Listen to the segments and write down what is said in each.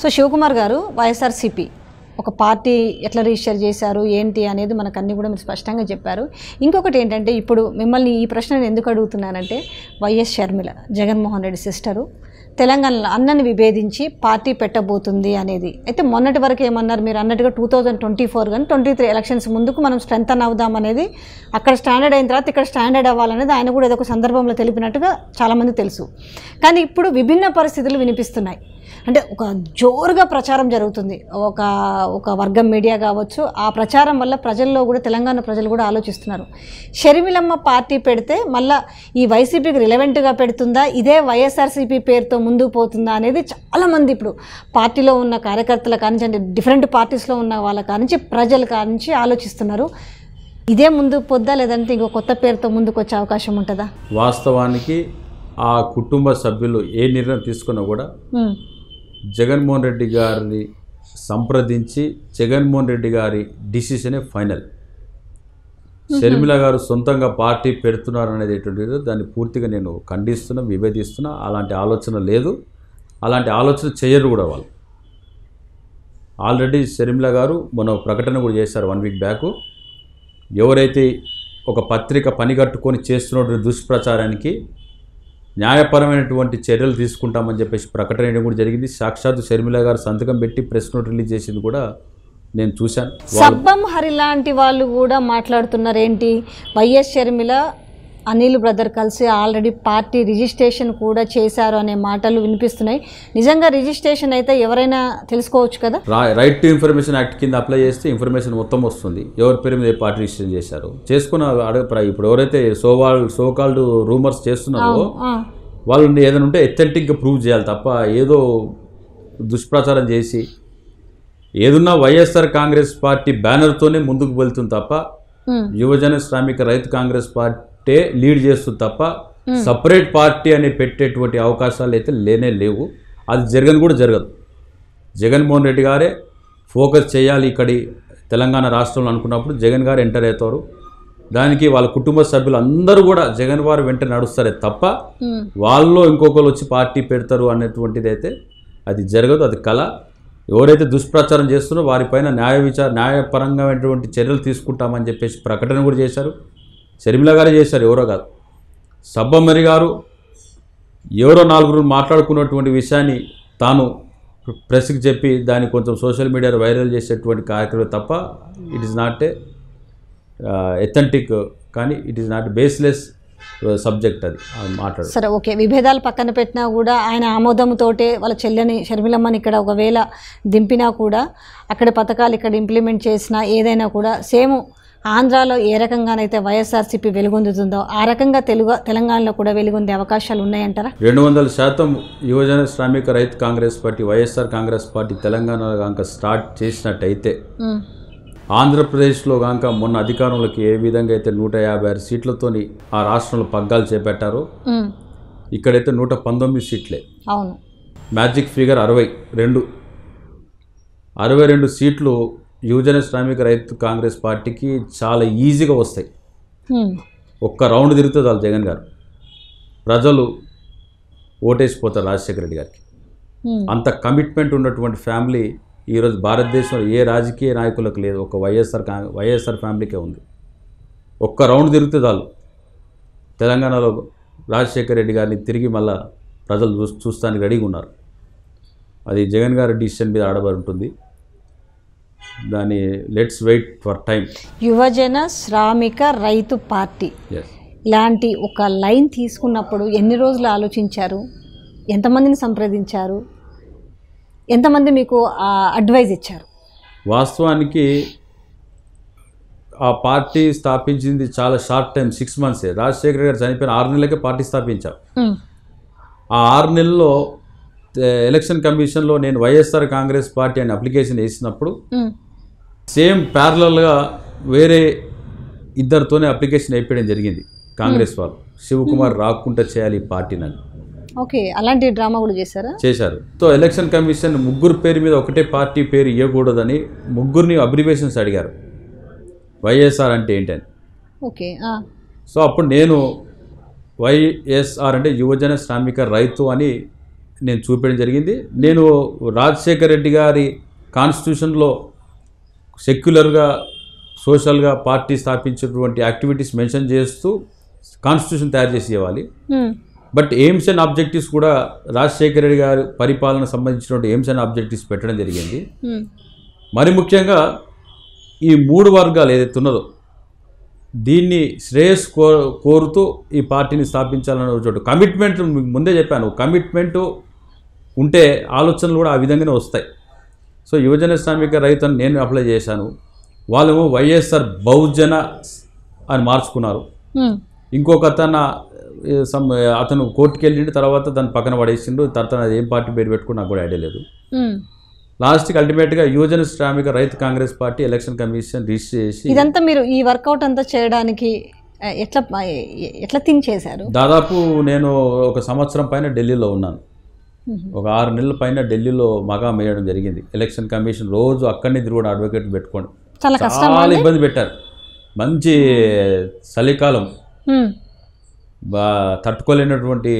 so Shivakumar గారు వైఎస్ఆర్సీపీ ఒక party ఎట్లా రిజిస్టర్ చేశారు ఏంటి అనేది మనకు అన్నీ కూడా మీరు స్పష్టంగా చెప్పారు ఇంకొకటి ఏంటంటే ఇప్పుడు మిమ్మల్ని ఈ ప్రశ్న ఎందుకు అడుగుతున్నానంటే వైఎస్ షర్మిల జగన్మోహన్ రెడ్డి సిస్టరు తెలంగాణలో అన్నని విభేదించి పార్టీ పెట్టబోతుంది అనేది అయితే మొన్నటి వరకు ఏమన్నారు మీరు అన్నట్టుగా టూ థౌజండ్ ట్వంటీ ఫోర్ కానీ ట్వంటీ త్రీ ఎలక్షన్స్ ముందుకు మనం స్ట్రెంత్ అన్ అవుదాం అనేది అక్కడ స్టాండర్డ్ అయిన తర్వాత ఇక్కడ స్టాండర్డ్ అవ్వాలనేది ఆయన కూడా ఏదో ఒక సందర్భంలో తెలిపినట్టుగా చాలామంది తెలుసు కానీ ఇప్పుడు విభిన్న పరిస్థితులు వినిపిస్తున్నాయి అంటే ఒక జోరుగా ప్రచారం జరుగుతుంది ఒక ఒక వర్గం మీడియా కావచ్చు ఆ ప్రచారం వల్ల ప్రజల్లో కూడా తెలంగాణ ప్రజలు కూడా ఆలోచిస్తున్నారు షర్మిలమ్మ పార్టీ పెడితే మళ్ళీ ఈ వైసీపీకి రిలవెంట్గా పెడుతుందా ఇదే వైఎస్ఆర్సీపీ పేరుతో ముందుకు పోతుందా అనేది చాలామంది ఇప్పుడు పార్టీలో ఉన్న కార్యకర్తల కానించి అంటే డిఫరెంట్ పార్టీస్లో ఉన్న వాళ్ళ కానించి ప్రజల కానించి ఆలోచిస్తున్నారు ఇదే ముందు పొద్దా లేదంటే ఇంకో కొత్త పేరుతో ముందుకు వచ్చే అవకాశం ఉంటుందా వాస్తవానికి ఆ కుటుంబ సభ్యులు ఏ నిర్ణయం తీసుకున్నా కూడా జగన్మోహన్ రెడ్డి గారిని సంప్రదించి జగన్మోహన్ రెడ్డి గారి డిసిషనే ఫైనల్ షర్మిల గారు సొంతంగా పార్టీ పెడుతున్నారు అనేటువంటిది దాన్ని పూర్తిగా నేను ఖండిస్తున్నా విభేదిస్తున్నా అలాంటి ఆలోచన లేదు అలాంటి ఆలోచన చేయరు కూడా వాళ్ళు ఆల్రెడీ షర్మిల గారు మొన్న ప్రకటన కూడా చేశారు వన్ వీక్ బ్యాక్ ఎవరైతే ఒక పత్రిక పని కట్టుకొని చేస్తున్న దుష్ప్రచారానికి న్యాయపరమైనటువంటి చర్యలు తీసుకుంటామని చెప్పేసి ప్రకటన వేయడం కూడా జరిగింది సాక్షాత్ షర్మిల గారు సంతకం పెట్టి ప్రెస్ నోట్ రిలీజ్ చేసింది కూడా నేను చూశాను సబ్బం హరి లాంటి వాళ్ళు కూడా మాట్లాడుతున్నారు ఏంటి వైఎస్ షర్మిల అనిల్ బ్రదర్ కలిసి ఆల్రెడీ పార్టీ రిజిస్ట్రేషన్ కూడా చేశారు అనే మాటలు వినిపిస్తున్నాయి నిజంగా రిజిస్ట్రేషన్ అయితే ఎవరైనా తెలుసుకోవచ్చు కదా రైట్ టు ఇన్ఫర్మేషన్ యాక్ట్ కింద అప్లై చేస్తే ఇన్ఫర్మేషన్ మొత్తం వస్తుంది ఎవరి పేరు మీద పార్టీ రిజిస్ట్రేషన్ చేశారు చేసుకున్న ఇప్పుడు ఎవరైతే సోవాల్ సోకాల్డ్ రూమర్స్ చేస్తున్నారో వాళ్ళు ఏదైనా ఉంటే ఎథెంటిక్ ప్రూవ్ చేయాలి తప్ప ఏదో దుష్ప్రచారం చేసి ఏదున్నా వైఎస్ఆర్ కాంగ్రెస్ పార్టీ బ్యానర్తోనే ముందుకు వెళ్తుంది తప్ప యువజన శ్రామిక రైతు కాంగ్రెస్ పార్టీ టే లీడ్ చేస్తుంది తప్ప సపరేట్ పార్టీ అని పెట్టేటువంటి అవకాశాలు అయితే లేనే లేవు అది జరగని కూడా జరగదు జగన్మోహన్ రెడ్డి గారే ఫోకస్ చేయాలి ఇక్కడి తెలంగాణ రాష్ట్రంలో అనుకున్నప్పుడు జగన్ గారు ఎంటర్ అవుతారు దానికి వాళ్ళ కుటుంబ సభ్యులు అందరూ కూడా జగన్ వారు వెంట నడుస్తారే తప్ప వాళ్ళలో ఇంకొకరు వచ్చి పార్టీ పెడతారు అనేటువంటిది అయితే అది జరగదు అది కళ ఎవరైతే దుష్ప్రచారం చేస్తున్నారో వారిపైన న్యాయ విచార న్యాయపరంగా చర్యలు తీసుకుంటామని చెప్పేసి ప్రకటన కూడా చేశారు షర్మిల గారే చేశారు ఎవరో కాదు సబ్బమ్మరి గారు ఎవరో నాలుగు మాట్లాడుకున్నటువంటి విషయాన్ని తాను ప్రెస్కి చెప్పి దాన్ని కొంచెం సోషల్ మీడియాలో వైరల్ చేసేటువంటి కార్యక్రమం తప్ప it is not a authentic కానీ it is not baseless subject అది మాట్లాడు సరే ఓకే విభేదాలు పక్కన పెట్టినా కూడా ఆయన ఆమోదంతోటే వాళ్ళ చెల్లెని షర్మిలమ్మని ఇక్కడ ఒకవేళ దింపినా కూడా అక్కడ పథకాలు ఇక్కడ ఇంప్లిమెంట్ చేసినా ఏదైనా కూడా సేమ్ ఆంధ్రాలో ఏ రకంగానైతే వైఎస్ఆర్సీపీ వెలుగొందుతుందో ఆ రకంగా తెలుగు తెలంగాణలో కూడా వెలుగొందే అవకాశాలు ఉన్నాయంటారా రెండు వందల శాతం Yuvajana Sramika Rythu Congress party YSR Congress party తెలంగాణలో కనుక స్టార్ట్ చేసినట్టయితే ఆంధ్రప్రదేశ్లో కనుక మొన్న అధికారంలోకి ఏ విధంగా అయితే నూట యాభై ఆరు సీట్లతోని ఆ రాష్ట్రంలో పగ్గాలు చేపట్టారు ఇక్కడైతే నూట పంతొమ్మిది సీట్లే అవును మ్యాజిక్ ఫిగర్ అరవై రెండు అరవై రెండు సీట్లు యువజన శ్రామిక రైతు కాంగ్రెస్ పార్టీకి చాలా ఈజీగా వస్తాయి ఒక్క రౌండ్ తిరిగితే చాలు జగన్ గారు ప్రజలు ఓటేసిపోతారు రాజశేఖర రెడ్డి గారికి అంత కమిట్మెంట్ ఉన్నటువంటి ఫ్యామిలీ ఈరోజు భారతదేశంలో ఏ రాజకీయ నాయకులకు లేదు ఒక వైఎస్ఆర్ వైఎస్ఆర్ ఫ్యామిలీకే ఉంది ఒక్క రౌండ్ తిరిగితే చాలు తెలంగాణలో రాజశేఖర రెడ్డి గారిని తిరిగి మళ్ళా ప్రజలు చూస్తానికి రెడీగా ఉన్నారు అది జగన్ గారి డిసిషన్ మీద ఆడబడి ఉంటుంది దాని లెట్స్ వెయిట్ ఫర్ టైం యువజన శ్రామిక రైతు పార్టీ ఇలాంటి ఒక లైన్ తీసుకున్నప్పుడు ఎన్ని రోజులు ఆలోచించారు ఎంతమందిని సంప్రదించారు ఎంతమంది మీకు అడ్వైజ్ ఇచ్చారు వాస్తవానికి ఆ పార్టీ స్థాపించింది చాలా షార్ట్ టైం సిక్స్ మంత్సే రాజశేఖర్ గారు చనిపోయిన ఆరు నెలలకే పార్టీ స్థాపించారు ఆ ఆరు నెలల్లో ఎలక్షన్ కమిషన్లో నేను వైఎస్ఆర్ కాంగ్రెస్ పార్టీ అని అప్లికేషన్ వేసినప్పుడు సేమ్ ప్యారలల్గా వేరే ఇద్దరితోనే అప్లికేషన్ అయిపోయడం జరిగింది కాంగ్రెస్ వాళ్ళు శివకుమార్ రాకుండా చేయాలి పార్టీనని ఓకే అలాంటి డ్రామా కూడా చేశారా చేశారు సో ఎలక్షన్ కమిషన్ ముగ్గురు పేరు మీద ఒకటే పార్టీ పేరు ఇవ్వకూడదని ముగ్గురిని అబ్రివేషన్స్ అడిగారు వైఎస్ఆర్ అంటే ఏంటని ఓకే సో అప్పుడు నేను వైఎస్ఆర్ అంటే యువజన శ్రామిక రైతు అని నేను చూపించడం జరిగింది నేను రాజశేఖర్ రెడ్డి గారి కాన్స్టిట్యూషన్లో సెక్యులర్గా సోషల్గా పార్టీ స్థాపించినటువంటి యాక్టివిటీస్ మెన్షన్ చేస్తూ కాన్స్టిట్యూషన్ తయారు చేసి ఇవ్వాలి బట్ ఎయిమ్స్ అండ్ ఆబ్జెక్టివ్స్ కూడా రాజశేఖర రెడ్డి గారి పరిపాలన సంబంధించినటువంటి ఎయిమ్స్ అండ్ ఆబ్జెక్టివ్స్ పెట్టడం జరిగింది మరి ముఖ్యంగా ఈ మూడు వర్గాలు ఏదైతే ఉన్నదో దీన్ని శ్రేయస్ కోరుతూ ఈ పార్టీని స్థాపించాలనే చోటు కమిట్మెంట్ ముందే చెప్పాను కమిట్మెంటు ఉంటే ఆలోచనలు కూడా ఆ విధంగానే వస్తాయి సో యువజన శ్రామిక రైతును నేను అప్లై చేశాను వాళ్ళు వైఎస్ఆర్ బహుజన అని మార్చుకున్నారు ఇంకొక తన సమ్ అతను కోర్టుకి వెళ్ళిండి తర్వాత దాన్ని పక్కన పడేసిండు తర్వాత ఏం పార్టీ పేరు పెట్టుకుని నాకు కూడా ఐడియా లేదు లాస్ట్కి అల్టిమేట్గా Yuvajana Sramika Rythu Congress party election commission register చేసి ఇదంతా మీరు ఈ వర్కౌట్ అంతా చేయడానికి ఎట్లా ఎట్లా థింక్ చేశారు దాదాపు నేను ఒక సంవత్సరం పైన ఢిల్లీలో ఉన్నాను ఒక ఆరు నెలల పైన ఢిల్లీలో మగాం వేయడం జరిగింది ఎలక్షన్ కమిషన్ రోజు అక్కడనే తిరుగుడు అడ్వకేట్ పెట్టుకోండి చాలా ఇబ్బంది పెట్టారు మంచి చలికాలం బా తట్టుకోలేనటువంటి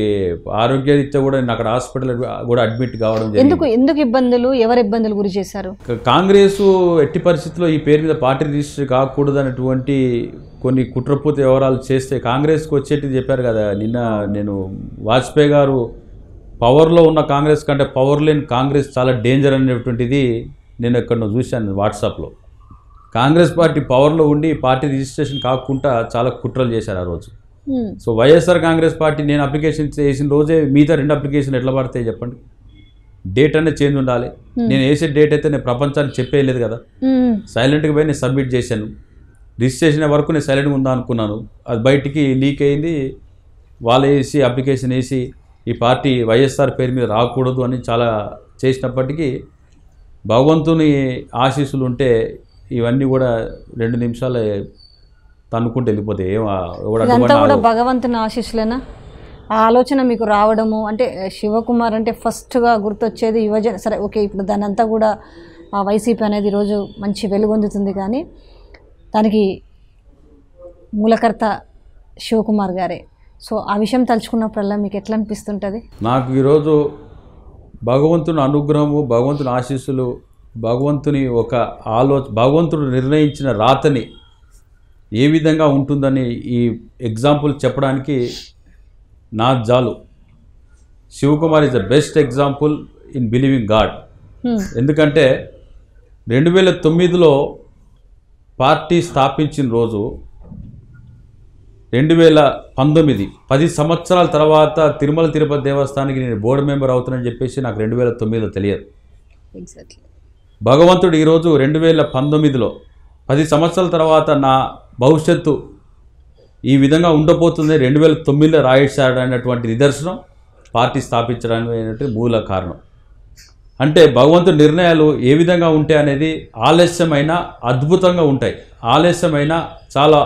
రీత్యా కూడా నేను అక్కడ హాస్పిటల్ కూడా అడ్మిట్ కావడం ఎందుకు ఎందుకు ఇబ్బందులు ఎవరు ఇబ్బందులు గురి చేశారు కాంగ్రెస్ ఎట్టి పరిస్థితుల్లో ఈ పేరు మీద పార్టీ రిజిస్టర్ కాకూడదు అనేటువంటి కొన్ని కుట్రపూత వివరాలు చేస్తే కాంగ్రెస్కి వచ్చేటి చెప్పారు కదా నిన్న నేను వాజ్పేయి గారు పవర్లో ఉన్న కాంగ్రెస్ కంటే పవర్ లేని కాంగ్రెస్ చాలా డేంజర్ అనేటువంటిది నేను ఎక్కడో చూశాను వాట్సాప్లో కాంగ్రెస్ పార్టీ పవర్లో ఉండి పార్టీ రిజిస్ట్రేషన్ కాకుండా చాలా కుట్రలు చేశారు ఆ రోజు సో వైఎస్ఆర్ కాంగ్రెస్ పార్టీ నేను అప్లికేషన్ చేసిన రోజే మిగతా రెండు అప్లికేషన్ ఎట్లా పడతాయి చెప్పండి డేట్ అనేది చేంజ్ ఉండాలి నేను వేసే డేట్ అయితే నేను ప్రపంచానికి చెప్పేయలేదు కదా సైలెంట్గా పోయి నేను సబ్మిట్ చేశాను రిజిస్ట్రేషన్ వరకు నేను సైలెంట్గా ఉందా అనుకున్నాను అది బయటికి లీక్ అయింది వాళ్ళు వేసి అప్లికేషన్ వేసి ఈ పార్టీ వైఎస్ఆర్ పేరు మీద రాకూడదు అని చాలా చేసినప్పటికీ భగవంతుని ఆశీస్సులు ఉంటే ఇవన్నీ కూడా రెండు నిమిషాలు తన్నుకుంటూ వెళ్ళిపోతే ఏం భగవంతుని ఆశీస్సులేనా ఆ ఆలోచన మీకు రావడము అంటే శివకుమార్ అంటే ఫస్ట్గా గుర్తొచ్చేది యువజన సరే ఓకే ఇప్పుడు దానంతా కూడా ఆ వైసీపీ అనేది ఈరోజు మంచి వెలుగొందుతుంది కానీ దానికి మూలకర్త శివకుమార్ గారే సో ఆ విషయం తలుచుకున్నప్పుడల్లా మీకు ఎట్లా అనిపిస్తుంటుంది నాకు ఈరోజు భగవంతుని అనుగ్రహము భగవంతుని ఆశీస్సులు భగవంతుని ఒక ఆలోచన భగవంతుడు నిర్ణయించిన రాతని ఏ విధంగా ఉంటుందని ఈ ఎగ్జాంపుల్ చెప్పడానికి నా జాలు Shivakumar is the best example in believing God ఎందుకంటే రెండు వేల తొమ్మిదిలో పార్టీ స్థాపించిన రోజు రెండు వేల పంతొమ్మిది పది సంవత్సరాల తర్వాత తిరుమల తిరుపతి దేవస్థానానికి నేను బోర్డు మెంబర్ అవుతానని చెప్పేసి నాకు రెండు వేల తొమ్మిదిలో తెలియదు భగవంతుడు ఈరోజు రెండు వేల పంతొమ్మిదిలో పది సంవత్సరాల తర్వాత నా భవిష్యత్తు ఈ విధంగా ఉండబోతుంది రెండు వేల తొమ్మిదిలో రాయిస్తాడనేటువంటి నిదర్శనం పార్టీ స్థాపించడానికి మూల కారణం అంటే భగవంతుడి నిర్ణయాలు ఏ విధంగా ఉంటాయి అనేది ఆలస్యమైన అద్భుతంగా ఉంటాయి ఆలస్యమైన చాలా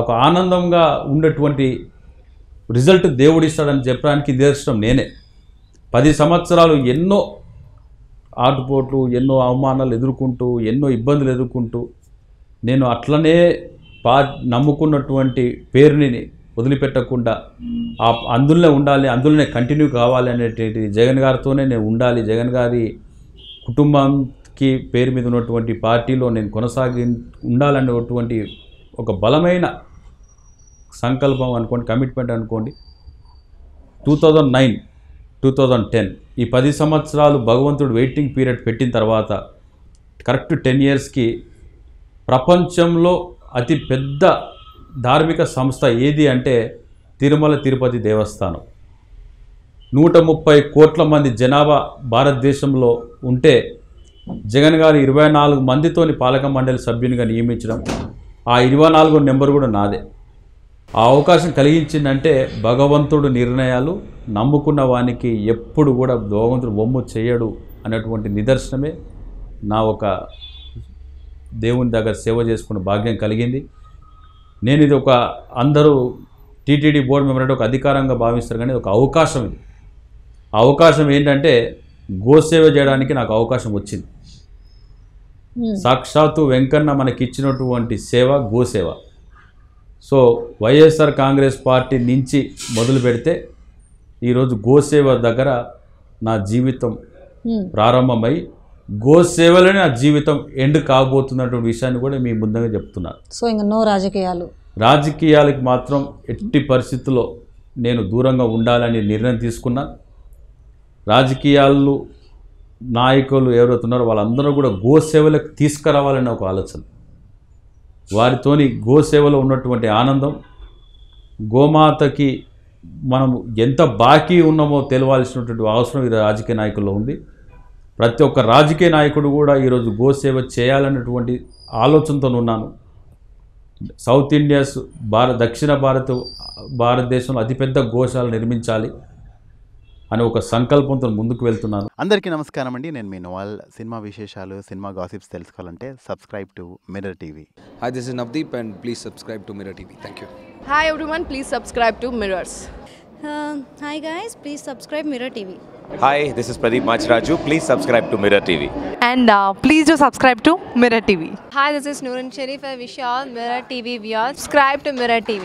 ఒక ఆనందంగా ఉండేటువంటి రిజల్ట్ దేవుడు ఇస్తాడని చెప్పడానికి నిదర్శనం నేనే పది సంవత్సరాలు ఎన్నో ఆటుపోట్లు ఎన్నో అవమానాలు ఎదుర్కొంటూ ఎన్నో ఇబ్బందులు ఎదుర్కొంటూ నేను అట్లనే పా నమ్ముకున్నటువంటి పేరుని వదిలిపెట్టకుండా ఆ అందులోనే ఉండాలి అందులోనే కంటిన్యూ కావాలి అనేటువంటి జగన్ గారితోనే నేను ఉండాలి జగన్ గారి కుటుంబానికి పేరు మీద ఉన్నటువంటి పార్టీలో నేను కొనసాగి ఉండాలనేటువంటి ఒక బలమైన సంకల్పం అనుకోండి కమిట్మెంట్ అనుకోండి two thousand nine two thousand ten ఈ పది సంవత్సరాలు భగవంతుడు వెయిటింగ్ పీరియడ్ పెట్టిన తర్వాత కరెక్ట్ టెన్ ఇయర్స్కి ప్రపంచంలో అతి పెద్ద ధార్మిక సంస్థ ఏది అంటే తిరుమల తిరుపతి దేవస్థానం నూట ముప్పై కోట్ల మంది జనాభా భారతదేశంలో ఉంటే జగన్ గారు ఇరవై నాలుగు మందితోని పాలక మండలి సభ్యునిగా నియమించడం ఆ ఇరవై నాలుగు నెంబర్ కూడా నాదే ఆ అవకాశం కలిగించిందంటే భగవంతుడు నిర్ణయాలు నమ్ముకున్న వానికి ఎప్పుడు కూడా భగవంతుడు బొమ్మ చేయడు అనేటువంటి నిదర్శనమే నా ఒక దేవుని దగ్గర సేవ చేసుకున్న భాగ్యం కలిగింది నేను ఇది ఒక అందరూ టీటీడీ బోర్డు మెంబర్ అంటే ఒక అధికారంగా భావిస్తారు కానీ ఒక అవకాశం ఇది అవకాశం ఏంటంటే గోసేవ చేయడానికి నాకు అవకాశం వచ్చింది సాక్షాత్తు వెంకన్న మనకిచ్చినటువంటి సేవ గోసేవ సో వైఎస్ఆర్ కాంగ్రెస్ పార్టీ నుంచి మొదలు పెడితే ఈరోజు గోసేవ దగ్గర నా జీవితం ప్రారంభమై గో సేవలోనే నా జీవితం ఎండ్ కాబోతున్నటువంటి విషయాన్ని కూడా మీ ముందుగా చెప్తున్నారు సో ఇంకా నో రాజకీయాలు రాజకీయాలకు మాత్రం ఎట్టి పరిస్థితుల్లో నేను దూరంగా ఉండాలని నిర్ణయం తీసుకున్నాను రాజకీయాలు నాయకులు ఎవరైతే ఉన్నారో వాళ్ళందరూ కూడా గో సేవలకు తీసుకురావాలని ఒక ఆలోచన వారితోని గో సేవలో ఉన్నటువంటి ఆనందం గోమాతకి మనం ఎంత బాకీ ఉన్నామో తెలియాల్సినటువంటి అవసరం ఈ రాజకీయ నాయకుల్లో ఉంది ప్రతి ఒక్క రాజకీయ నాయకుడు కూడా ఈరోజు గోసేవ చేయాలన్నటువంటి ఆలోచనతో ఉన్నాను సౌత్ ఇండియాస్ భారత దక్షిణ భారత భారతదేశంలో అతిపెద్ద గోశాల నిర్మించాలి అనే ఒక సంకల్పంతో ముందుకు వెళ్తున్నాను అందరికీ నమస్కారం అండి నేను మీ నోవాల్ సినిమా విశేషాలు సినిమా గాసిప్స్ తెలుసుకోవాలంటే subscribe to Mirror TV hi this is Navdeep and please subscribe to Mirror TV thank you hi everyone please subscribe to mirrors hi guys please subscribe Mirror TV hi this is Pradeep Machiraju please subscribe to Mirror TV and please do subscribe to Mirror TV hi this is Nooran Sharif I wish all Mirror TV viewers subscribe to Mirror TV